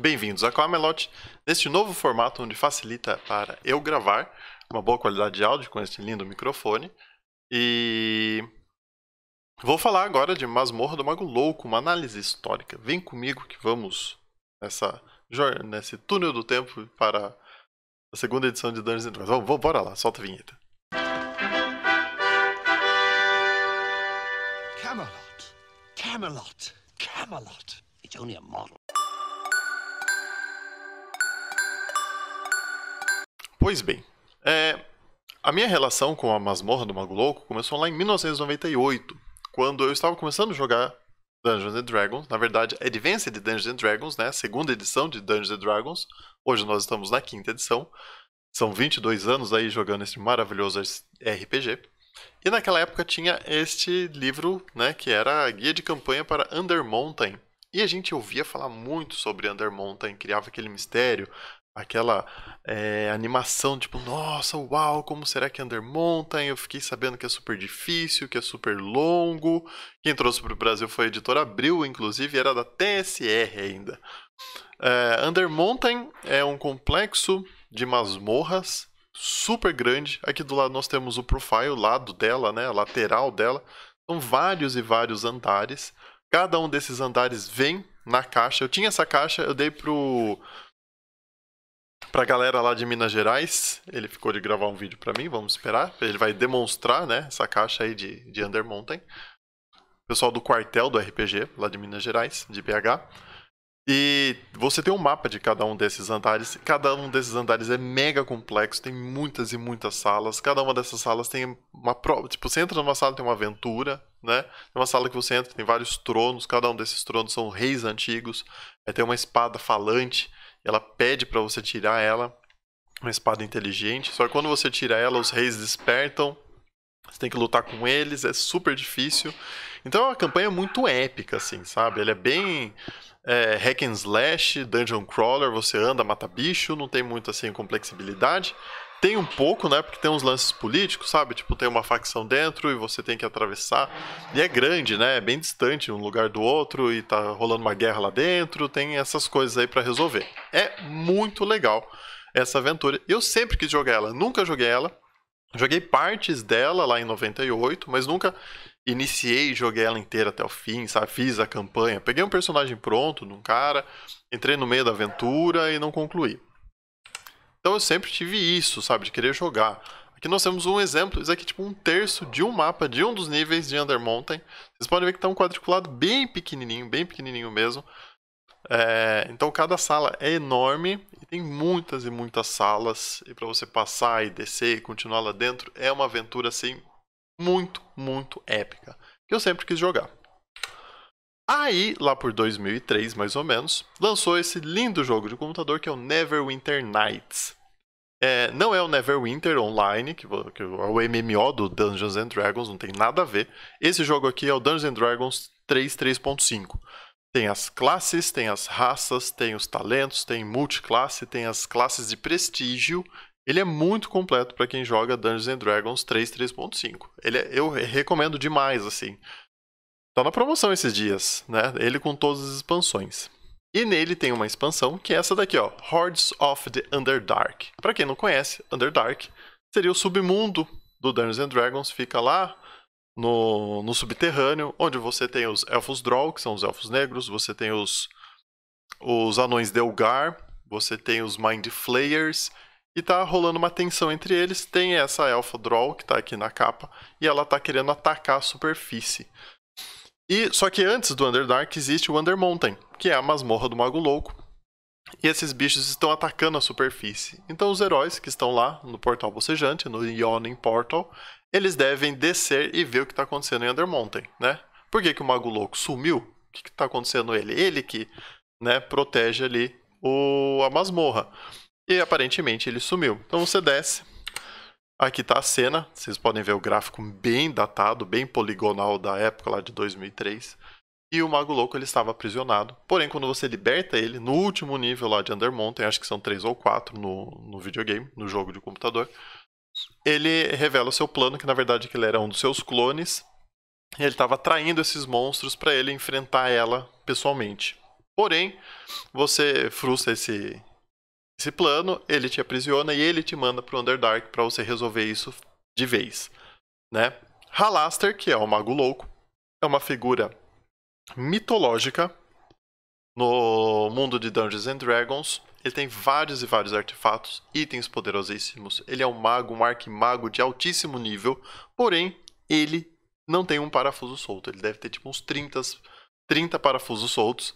Bem-vindos a Camelot, neste novo formato onde facilita para eu gravar uma boa qualidade de áudio com este lindo microfone. E vou falar agora de Masmorra do Mago Louco, uma análise histórica. Vem comigo que vamos nessa nesse túnel do tempo para a segunda edição de Dungeons Dragons. Vamos, vamos, bora lá, solta a vinheta. Camelot, Camelot, Camelot. It's only a model. Pois bem, é, a minha relação com a masmorra do Mago Louco começou lá em 1998, quando eu estava começando a jogar Dungeons and Dragons, na verdade, Advanced Dungeons and Dragons, né, segunda edição de Dungeons and Dragons. Hoje nós estamos na quinta edição. São 22 anos aí jogando esse maravilhoso RPG. E naquela época tinha este livro, né, que era a guia de campanha para Undermountain. E a gente ouvia falar muito sobre Undermountain. criava aquele mistério aquela é, animação, tipo, nossa, uau, como será que é Under Mountain? Eu fiquei sabendo que é super difícil, que é super longo. Quem trouxe para o Brasil foi a editora Abril, inclusive, era da TSR ainda. É, Under Mountain é um complexo de masmorras super grande. Aqui do lado nós temos o profile, lado dela, né, a lateral dela. São vários e vários andares. Cada um desses andares vem na caixa. Eu tinha essa caixa, eu dei pro Pra galera lá de Minas Gerais, ele ficou de gravar um vídeo para mim, vamos esperar. Ele vai demonstrar, né, essa caixa aí de, de Under Mountain. Pessoal do quartel do RPG, lá de Minas Gerais, de BH. E você tem um mapa de cada um desses andares. Cada um desses andares é mega complexo, tem muitas e muitas salas. Cada uma dessas salas tem uma prova. Tipo, você entra numa sala, tem uma aventura, né? Tem uma sala que você entra, tem vários tronos. Cada um desses tronos são reis antigos. É, tem uma espada falante ela pede para você tirar ela, uma espada inteligente. Só que quando você tira ela, os reis despertam. Você tem que lutar com eles, é super difícil. Então é uma campanha muito épica, assim, sabe? Ele é bem é, hack and slash, dungeon crawler, você anda, mata bicho, não tem muito, assim, complexibilidade. Tem um pouco, né? Porque tem uns lances políticos, sabe? Tipo, tem uma facção dentro e você tem que atravessar. E é grande, né? É bem distante um lugar do outro e tá rolando uma guerra lá dentro. Tem essas coisas aí para resolver. É muito legal essa aventura. Eu sempre quis jogar ela, nunca joguei ela. Joguei partes dela lá em 98, mas nunca iniciei e joguei ela inteira até o fim, sabe? Fiz a campanha. Peguei um personagem pronto num cara, entrei no meio da aventura e não concluí. Então eu sempre tive isso, sabe, de querer jogar. Aqui nós temos um exemplo, isso aqui é tipo um terço de um mapa de um dos níveis de Undermountain. Vocês podem ver que está um quadriculado bem pequenininho, bem pequenininho mesmo. É, então cada sala é enorme e tem muitas e muitas salas. E para você passar e descer e continuar lá dentro é uma aventura assim muito, muito épica. Que eu sempre quis jogar. Aí, lá por 2003 mais ou menos, lançou esse lindo jogo de computador que é o Neverwinter Nights. É, não é o Neverwinter Online, que, que, é o MMO do Dungeons and Dragons, não tem nada a ver. Esse jogo aqui é o Dungeons and Dragons 3.3.5. Tem as classes, tem as raças, tem os talentos, tem multiclasse, tem as classes de prestígio. Ele é muito completo para quem joga Dungeons and Dragons 3.3.5. Ele é, eu recomendo demais, assim. Tá na promoção esses dias, né? Ele com todas as expansões. E nele tem uma expansão que é essa daqui, ó, Hordes of the Underdark. Para quem não conhece, Underdark seria o submundo do Dungeons and Dragons, fica lá no, no subterrâneo, onde você tem os elfos Drow, que são os elfos negros, você tem os, os anões Delgar, você tem os Mind Flayers, e tá rolando uma tensão entre eles. Tem essa elfa Drow que tá aqui na capa, e ela tá querendo atacar a superfície. E só que antes do Underdark existe o Undermountain, que é a masmorra do Mago Louco. E esses bichos estão atacando a superfície. Então os heróis que estão lá no portal bocejante, no Yawning Portal, eles devem descer e ver o que está acontecendo em Undermountain, né? Por que, que o Mago Louco sumiu? O que está acontecendo ele? Ele que né, protege ali o, a masmorra. E aparentemente ele sumiu. Então você desce Aqui está a cena, vocês podem ver o gráfico bem datado, bem poligonal da época lá de 2003. E o Mago Louco ele estava aprisionado. Porém, quando você liberta ele, no último nível lá de Undermountain, acho que são três ou quatro no, no videogame, no jogo de computador, ele revela o seu plano, que na verdade é que ele era um dos seus clones, e ele estava traindo esses monstros para ele enfrentar ela pessoalmente. Porém, você frustra esse, esse plano, ele te aprisiona e ele te manda pro Underdark para você resolver isso de vez, né? Halaster, que é o mago louco, é uma figura mitológica no mundo de Dungeons and Dragons. Ele tem vários e vários artefatos, itens poderosíssimos. Ele é um mago, um arquimago de altíssimo nível, porém ele não tem um parafuso solto. Ele deve ter tipo uns 30, 30 parafusos soltos.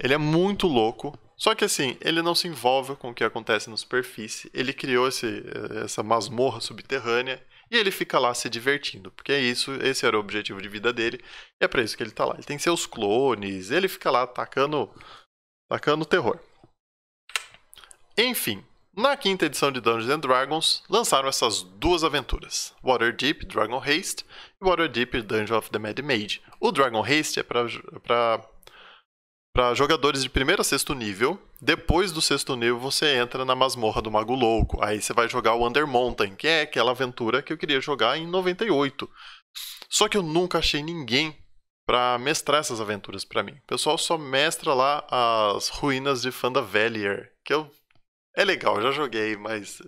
Ele é muito louco só que assim, ele não se envolve com o que acontece na superfície, ele criou esse, eh, essa masmorra subterrânea e ele fica lá se divertindo, porque é isso, esse era o objetivo de vida dele, e é para isso que ele tá lá. Ele tem seus clones, ele fica lá atacando atacando terror. Enfim, na quinta edição de Dungeons and Dragons, lançaram essas duas aventuras: Waterdeep Dragon Haste e Waterdeep Dungeon of the Mad Mage. O Dragon Haste é para para jogadores de primeiro a sexto nível. Depois do sexto nível, você entra na masmorra do Mago Louco. Aí você vai jogar o Under Mountain, que é aquela aventura que eu queria jogar em 98. Só que eu nunca achei ninguém para mestrar essas aventuras para mim. O pessoal só mestra lá as ruínas de Fandavelier, que eu é legal, já joguei, mas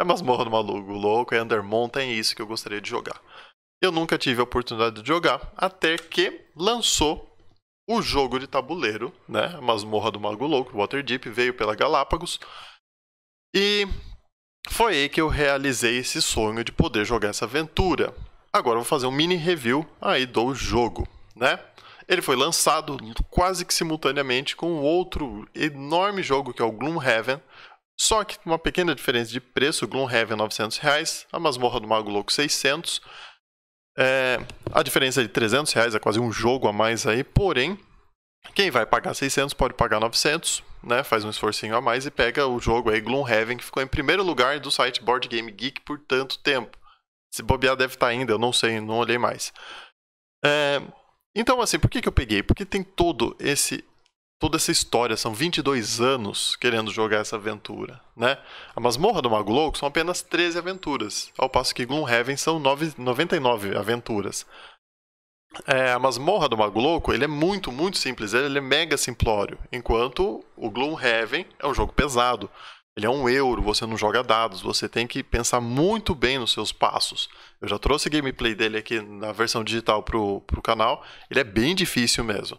é masmorra do mago louco, é Under Mountain, é isso que eu gostaria de jogar. Eu nunca tive a oportunidade de jogar, até que lançou o jogo de tabuleiro, né? A masmorra do Mago Louco, Waterdeep, veio pela Galápagos. E foi aí que eu realizei esse sonho de poder jogar essa aventura. Agora vou fazer um mini review aí do jogo, né? Ele foi lançado quase que simultaneamente com outro enorme jogo que é o Gloomhaven, só que uma pequena diferença de preço, Gloomhaven 900 reais, a Masmorra do Mago Louco 600 é, a diferença é de 300 reais é quase um jogo a mais aí, porém, quem vai pagar 600 pode pagar 900, né? Faz um esforcinho a mais e pega o jogo aí, Gloomhaven, que ficou em primeiro lugar do site Board Game Geek por tanto tempo. Se bobear deve estar tá ainda, eu não sei, não olhei mais. É, então, assim, por que, que eu peguei? Porque tem todo esse toda essa história, são 22 anos querendo jogar essa aventura, né? A Masmorra do Mago Louco são apenas 13 aventuras, ao passo que Gloomhaven são 9, 99 aventuras. É, a Masmorra do Mago Louco, ele é muito, muito simples, ele é mega simplório, enquanto o Gloomhaven é um jogo pesado. Ele é um euro, você não joga dados, você tem que pensar muito bem nos seus passos. Eu já trouxe gameplay dele aqui na versão digital pro, pro canal, ele é bem difícil mesmo.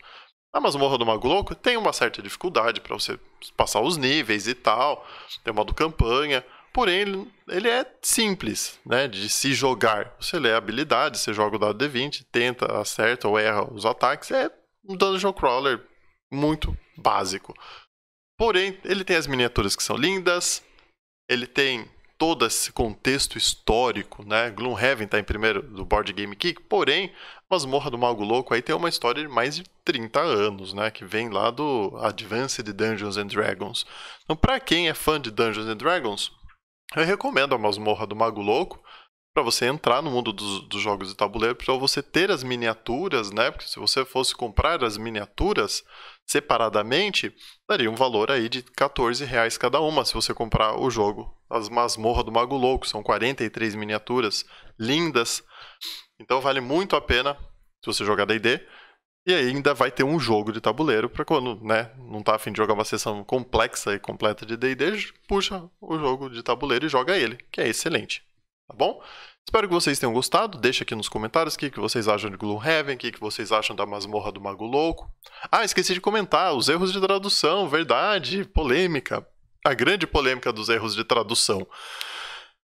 Na ah, masmorra do Mago Louco tem uma certa dificuldade para você passar os níveis e tal, tem o modo campanha, porém ele, ele é simples né, de se jogar. Você lê a habilidade, você joga o dado D20, tenta, acerta ou erra os ataques, é um dungeon crawler muito básico. Porém, ele tem as miniaturas que são lindas, ele tem todo esse contexto histórico, né? Gloomhaven está em primeiro do Board Game Geek, porém, Masmorra do Mago Louco aí tem uma história de mais de 30 anos, né? Que vem lá do Advance de Dungeons and Dragons. Então, para quem é fã de Dungeons and Dragons, eu recomendo a Masmorra do Mago Louco, para você entrar no mundo dos, dos jogos de tabuleiro, para você ter as miniaturas, né? Porque se você fosse comprar as miniaturas separadamente, daria um valor aí de 14 reais cada uma se você comprar o jogo. As Masmorra do Mago Louco são 43 miniaturas lindas. Então vale muito a pena se você jogar D&D. E ainda vai ter um jogo de tabuleiro para quando, né, não tá afim de jogar uma sessão complexa e completa de D&D, puxa o jogo de tabuleiro e joga ele, que é excelente tá bom? Espero que vocês tenham gostado, deixa aqui nos comentários o que, que vocês acham de Gloomhaven, o que, que vocês acham da masmorra do Mago Louco. Ah, esqueci de comentar, os erros de tradução, verdade, polêmica, a grande polêmica dos erros de tradução.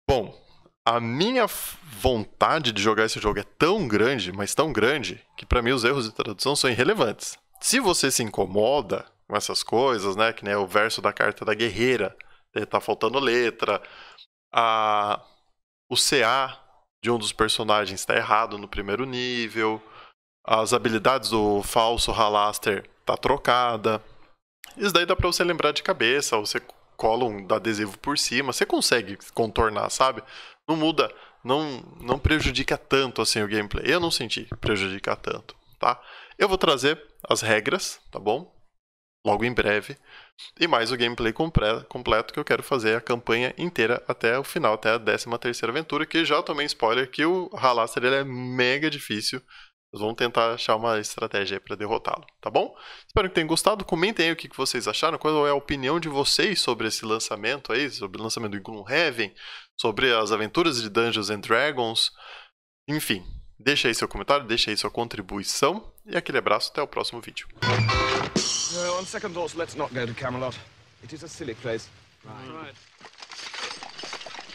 Bom, a minha vontade de jogar esse jogo é tão grande, mas tão grande, que para mim os erros de tradução são irrelevantes. Se você se incomoda com essas coisas, né, que nem né, o verso da carta da guerreira, né, tá faltando letra, a o CA de um dos personagens está errado no primeiro nível, as habilidades do falso Halaster tá trocada. Isso daí dá para você lembrar de cabeça, você cola um adesivo por cima, você consegue contornar, sabe? Não muda, não não prejudica tanto assim o gameplay. Eu não senti prejudicar tanto, tá? Eu vou trazer as regras, tá bom? logo em breve. E mais o gameplay completo que eu quero fazer a campanha inteira até o final, até a 13 terceira aventura, que já tomei spoiler que o Halaster ele é mega difícil. Nós vamos tentar achar uma estratégia para derrotá-lo, tá bom? Espero que tenham gostado. Comentem aí o que vocês acharam, qual é a opinião de vocês sobre esse lançamento aí, sobre o lançamento do Gloomhaven, sobre as aventuras de Dungeons and Dragons. Enfim, deixa aí seu comentário, deixa aí sua contribuição e aquele abraço, até o próximo vídeo. on second thoughts, let's not go to Camelot. It is a silly place. Right. right.